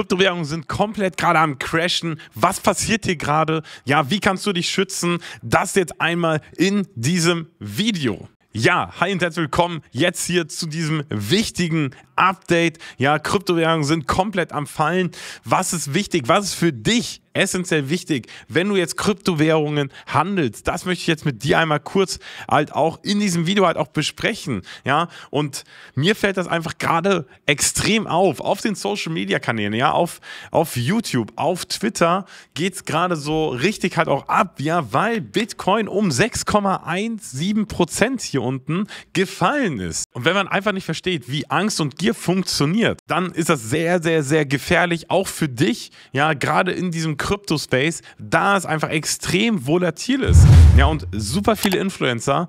Kryptowährungen sind komplett gerade am Crashen. Was passiert hier gerade? Ja, wie kannst du dich schützen? Das jetzt einmal in diesem Video. Ja, hi und herzlich willkommen jetzt hier zu diesem wichtigen Update. Ja, Kryptowährungen sind komplett am Fallen. Was ist wichtig? Was ist für dich essentiell wichtig, wenn du jetzt Kryptowährungen handelst. Das möchte ich jetzt mit dir einmal kurz halt auch in diesem Video halt auch besprechen. Ja, und mir fällt das einfach gerade extrem auf. Auf den Social Media Kanälen, ja, auf, auf YouTube, auf Twitter geht es gerade so richtig halt auch ab, ja, weil Bitcoin um 6,17 Prozent hier unten gefallen ist. Und wenn man einfach nicht versteht, wie Angst und Gier funktioniert, dann ist das sehr, sehr, sehr gefährlich, auch für dich, ja, gerade in diesem Kryptospace, da es einfach extrem volatil ist. Ja, und super viele Influencer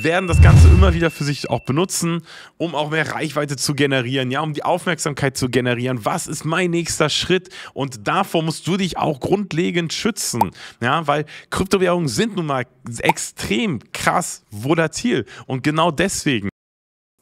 werden das Ganze immer wieder für sich auch benutzen, um auch mehr Reichweite zu generieren, ja, um die Aufmerksamkeit zu generieren. Was ist mein nächster Schritt? Und davor musst du dich auch grundlegend schützen, ja, weil Kryptowährungen sind nun mal extrem krass volatil und genau deswegen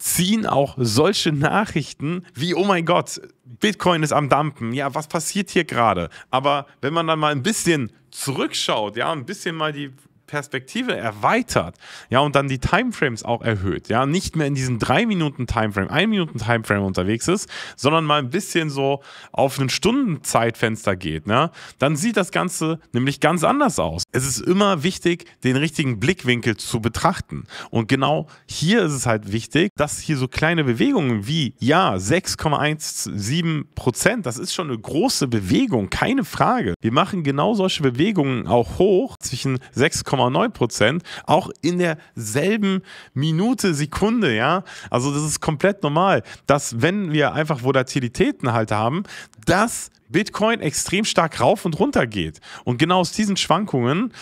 ziehen auch solche Nachrichten wie, oh mein Gott, Bitcoin ist am Dampen, ja, was passiert hier gerade? Aber wenn man dann mal ein bisschen zurückschaut, ja, ein bisschen mal die Perspektive erweitert, ja, und dann die Timeframes auch erhöht, ja, nicht mehr in diesem 3-Minuten-Timeframe, 1-Minuten-Timeframe unterwegs ist, sondern mal ein bisschen so auf ein Stundenzeitfenster geht, ne, dann sieht das Ganze nämlich ganz anders aus. Es ist immer wichtig, den richtigen Blickwinkel zu betrachten. Und genau hier ist es halt wichtig, dass hier so kleine Bewegungen wie, ja, 6,17 Prozent, das ist schon eine große Bewegung, keine Frage. Wir machen genau solche Bewegungen auch hoch zwischen 6,17 0,9 auch in derselben Minute, Sekunde, ja. Also das ist komplett normal, dass wenn wir einfach Volatilitäten halt haben, dass Bitcoin extrem stark rauf und runter geht. Und genau aus diesen Schwankungen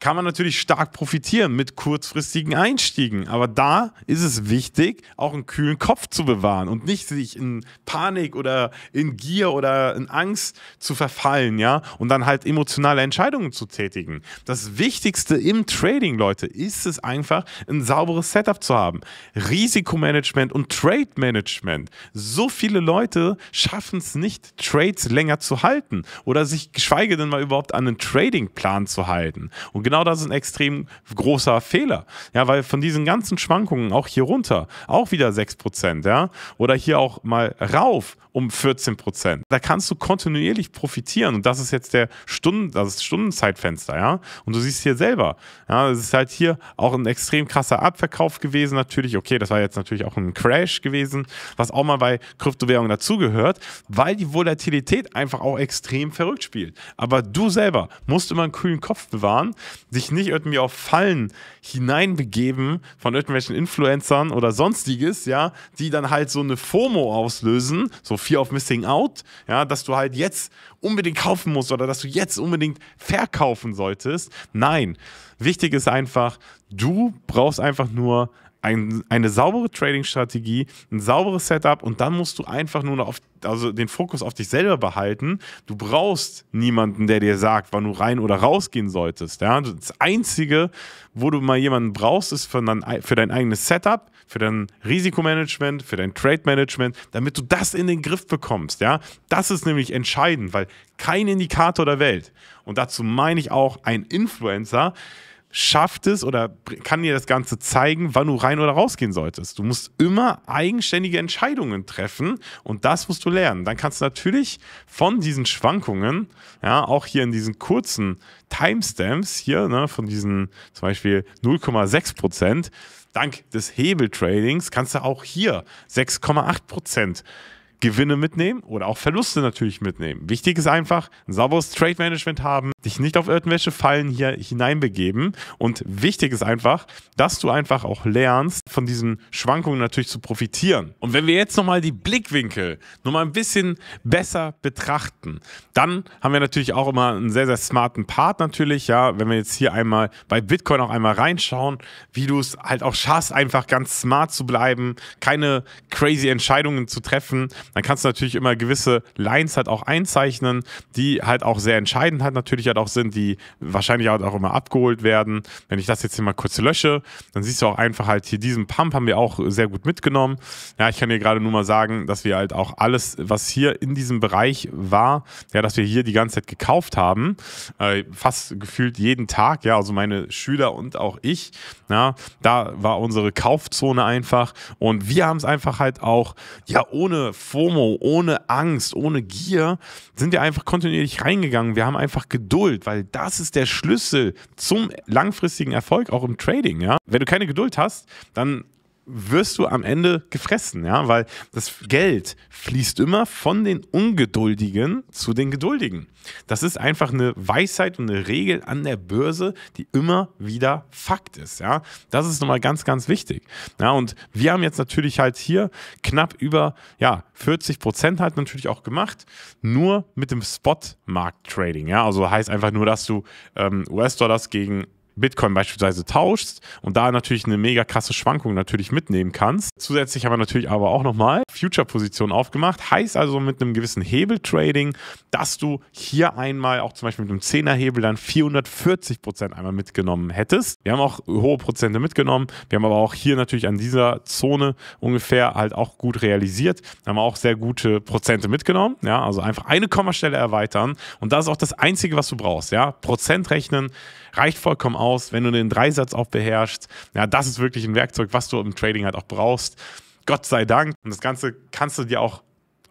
kann man natürlich stark profitieren mit kurzfristigen Einstiegen. Aber da ist es wichtig, auch einen kühlen Kopf zu bewahren und nicht sich in Panik oder in Gier oder in Angst zu verfallen, ja, und dann halt emotionale Entscheidungen zu tätigen. Das Wichtigste im Trading, Leute, ist es einfach, ein sauberes Setup zu haben. Risikomanagement und Trade Management. So viele Leute schaffen es nicht, Trades länger zu halten oder sich geschweige denn mal überhaupt an einen Tradingplan zu halten. Und genau das ist ein extrem großer Fehler. Ja, weil von diesen ganzen Schwankungen auch hier runter, auch wieder 6%, ja, oder hier auch mal rauf um 14%. Da kannst du kontinuierlich profitieren und das ist jetzt der Stunden, das ist Stundenzeitfenster, ja. Und du siehst hier selber, ja, es ist halt hier auch ein extrem krasser Abverkauf gewesen natürlich. Okay, das war jetzt natürlich auch ein Crash gewesen, was auch mal bei Kryptowährungen dazugehört, weil die Volatilität einfach auch extrem verrückt spielt. Aber du selber musst immer einen kühlen Kopf bewahren, sich nicht irgendwie auf Fallen hineinbegeben von irgendwelchen Influencern oder sonstiges, ja, die dann halt so eine FOMO auslösen, so Fear of Missing Out, ja, dass du halt jetzt unbedingt kaufen musst oder dass du jetzt unbedingt verkaufen solltest. Nein, wichtig ist einfach, du brauchst einfach nur ein, eine saubere Trading-Strategie, ein sauberes Setup und dann musst du einfach nur noch auf, also den Fokus auf dich selber behalten. Du brauchst niemanden, der dir sagt, wann du rein oder rausgehen solltest. Ja? Das Einzige, wo du mal jemanden brauchst, ist für dein, für dein eigenes Setup, für dein Risikomanagement, für dein Trade-Management, damit du das in den Griff bekommst. Ja? Das ist nämlich entscheidend, weil kein Indikator der Welt, und dazu meine ich auch ein Influencer, schafft es oder kann dir das Ganze zeigen, wann du rein oder rausgehen solltest. Du musst immer eigenständige Entscheidungen treffen und das musst du lernen. Dann kannst du natürlich von diesen Schwankungen, ja, auch hier in diesen kurzen Timestamps hier, ne, von diesen zum Beispiel 0,6 Prozent, dank des Hebeltradings kannst du auch hier 6,8 Prozent Gewinne mitnehmen oder auch Verluste natürlich mitnehmen. Wichtig ist einfach, ein sauberes Trade Management haben, dich nicht auf irgendwelche Fallen hier hineinbegeben. Und wichtig ist einfach, dass du einfach auch lernst, von diesen Schwankungen natürlich zu profitieren. Und wenn wir jetzt nochmal die Blickwinkel nochmal ein bisschen besser betrachten, dann haben wir natürlich auch immer einen sehr, sehr smarten Part natürlich, ja, wenn wir jetzt hier einmal bei Bitcoin auch einmal reinschauen, wie du es halt auch schaffst, einfach ganz smart zu bleiben, keine crazy Entscheidungen zu treffen, dann kannst du natürlich immer gewisse Lines halt auch einzeichnen, die halt auch sehr entscheidend halt natürlich halt Halt auch sind, die wahrscheinlich auch immer abgeholt werden. Wenn ich das jetzt hier mal kurz lösche, dann siehst du auch einfach halt hier diesen Pump haben wir auch sehr gut mitgenommen. Ja, ich kann dir gerade nur mal sagen, dass wir halt auch alles, was hier in diesem Bereich war, ja, dass wir hier die ganze Zeit gekauft haben, äh, fast gefühlt jeden Tag, ja, also meine Schüler und auch ich, ja, da war unsere Kaufzone einfach und wir haben es einfach halt auch, ja, ohne FOMO, ohne Angst, ohne Gier, sind wir einfach kontinuierlich reingegangen. Wir haben einfach Geduld Geduld, weil das ist der Schlüssel zum langfristigen Erfolg auch im Trading. Ja? Wenn du keine Geduld hast, dann wirst du am Ende gefressen, ja, weil das Geld fließt immer von den Ungeduldigen zu den Geduldigen. Das ist einfach eine Weisheit und eine Regel an der Börse, die immer wieder Fakt ist, ja. Das ist nochmal ganz, ganz wichtig. Ja, und wir haben jetzt natürlich halt hier knapp über, ja, 40 Prozent halt natürlich auch gemacht, nur mit dem Spot-Markt-Trading, ja. Also heißt einfach nur, dass du ähm, US-Dollars gegen Bitcoin beispielsweise tauschst und da natürlich eine mega krasse Schwankung natürlich mitnehmen kannst. Zusätzlich haben wir natürlich aber auch nochmal Future-Positionen aufgemacht. Heißt also mit einem gewissen Hebel-Trading, dass du hier einmal auch zum Beispiel mit einem 10er-Hebel dann 440 Prozent einmal mitgenommen hättest. Wir haben auch hohe Prozente mitgenommen. Wir haben aber auch hier natürlich an dieser Zone ungefähr halt auch gut realisiert. Da haben wir auch sehr gute Prozente mitgenommen. Ja, also einfach eine Kommastelle erweitern. Und das ist auch das Einzige, was du brauchst. Ja, Prozent rechnen reicht vollkommen aus, wenn du den Dreisatz auch beherrschst. Ja, das ist wirklich ein Werkzeug, was du im Trading halt auch brauchst. Gott sei Dank. Und das Ganze kannst du dir auch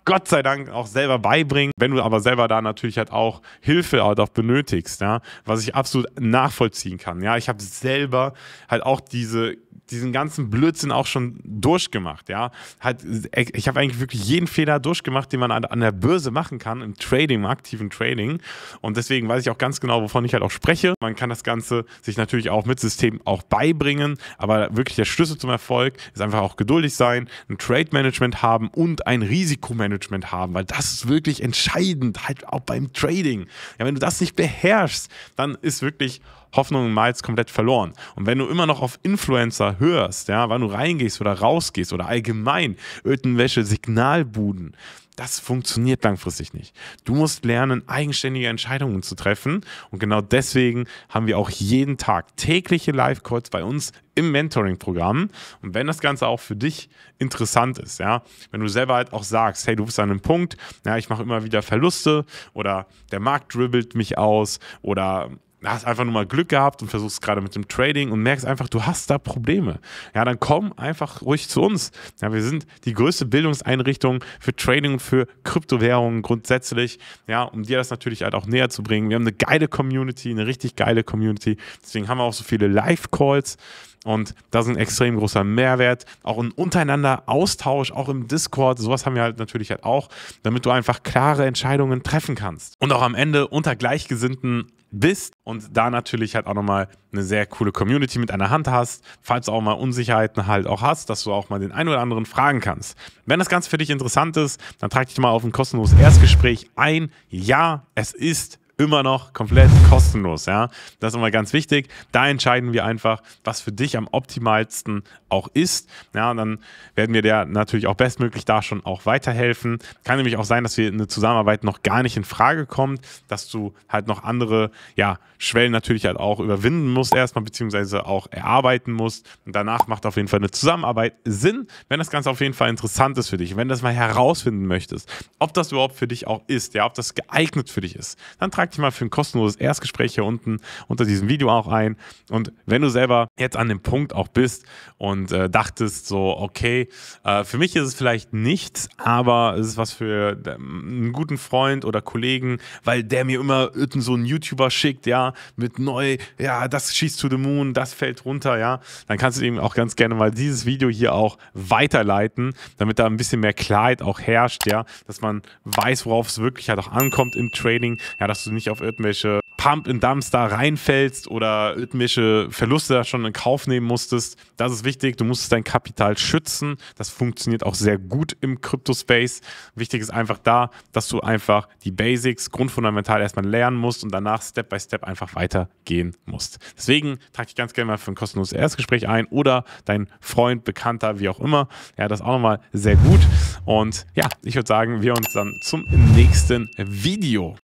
Gott sei Dank auch selber beibringen. Wenn du aber selber da natürlich halt auch Hilfe halt auch benötigst, ja, was ich absolut nachvollziehen kann. Ja, ich habe selber halt auch diese diesen ganzen Blödsinn auch schon durchgemacht, ja. Halt, ich habe eigentlich wirklich jeden Fehler durchgemacht, den man an der Börse machen kann, im Trading, im aktiven Trading. Und deswegen weiß ich auch ganz genau, wovon ich halt auch spreche. Man kann das Ganze sich natürlich auch mit System auch beibringen, aber wirklich der Schlüssel zum Erfolg ist einfach auch geduldig sein, ein Trade-Management haben und ein Risikomanagement Risikomanagement haben, weil das ist wirklich entscheidend, halt auch beim Trading. Ja, wenn du das nicht beherrschst, dann ist wirklich Hoffnung Miles komplett verloren. Und wenn du immer noch auf Influencer hörst, ja, wann du reingehst oder rausgehst oder allgemein Ötenwäsche, Signalbuden, das funktioniert langfristig nicht. Du musst lernen, eigenständige Entscheidungen zu treffen. Und genau deswegen haben wir auch jeden Tag tägliche Live-Calls bei uns im Mentoring-Programm. Und wenn das Ganze auch für dich interessant ist, ja, wenn du selber halt auch sagst, hey, du bist an einem Punkt, ja, ich mache immer wieder Verluste oder der Markt dribbelt mich aus oder hast einfach nur mal Glück gehabt und versuchst gerade mit dem Trading und merkst einfach, du hast da Probleme. Ja, dann komm einfach ruhig zu uns. Ja, wir sind die größte Bildungseinrichtung für Trading und für Kryptowährungen grundsätzlich. Ja, um dir das natürlich halt auch näher zu bringen. Wir haben eine geile Community, eine richtig geile Community. Deswegen haben wir auch so viele Live-Calls. Und das ist ein extrem großer Mehrwert. Auch ein untereinander Austausch, auch im Discord. Sowas haben wir halt natürlich halt auch, damit du einfach klare Entscheidungen treffen kannst. Und auch am Ende unter Gleichgesinnten bist und da natürlich halt auch nochmal eine sehr coole Community mit einer Hand hast, falls du auch mal Unsicherheiten halt auch hast, dass du auch mal den einen oder anderen fragen kannst. Wenn das Ganze für dich interessant ist, dann trag dich mal auf ein kostenloses Erstgespräch ein. Ja, es ist immer noch komplett kostenlos. Ja? Das ist immer ganz wichtig. Da entscheiden wir einfach, was für dich am optimalsten auch ist. Ja, und dann werden wir dir natürlich auch bestmöglich da schon auch weiterhelfen. Kann nämlich auch sein, dass wir eine Zusammenarbeit noch gar nicht in Frage kommt, dass du halt noch andere ja, Schwellen natürlich halt auch überwinden musst erstmal, beziehungsweise auch erarbeiten musst. Und danach macht auf jeden Fall eine Zusammenarbeit Sinn, wenn das Ganze auf jeden Fall interessant ist für dich, wenn du das mal herausfinden möchtest, ob das überhaupt für dich auch ist, ja, ob das geeignet für dich ist, dann trag trag dich mal für ein kostenloses Erstgespräch hier unten unter diesem Video auch ein. Und wenn du selber jetzt an dem Punkt auch bist und äh, dachtest so, okay, äh, für mich ist es vielleicht nichts, aber es ist was für ähm, einen guten Freund oder Kollegen, weil der mir immer so einen YouTuber schickt, ja, mit neu, ja, das schießt zu the moon, das fällt runter, ja, dann kannst du ihm auch ganz gerne mal dieses Video hier auch weiterleiten, damit da ein bisschen mehr Klarheit auch herrscht, ja, dass man weiß, worauf es wirklich halt auch ankommt im Trading, ja, dass du nicht auf irgendwelche Pump in Dumps da reinfällst oder irgendwelche Verluste da schon in Kauf nehmen musstest. Das ist wichtig. Du musst dein Kapital schützen. Das funktioniert auch sehr gut im Crypto-Space. Wichtig ist einfach da, dass du einfach die Basics, Grundfundamental erstmal lernen musst und danach Step by Step einfach weitergehen musst. Deswegen trage ich ganz gerne mal für ein kostenloses Erstgespräch ein oder dein Freund, Bekannter, wie auch immer. Ja, das auch nochmal sehr gut. Und ja, ich würde sagen, wir uns dann zum nächsten Video.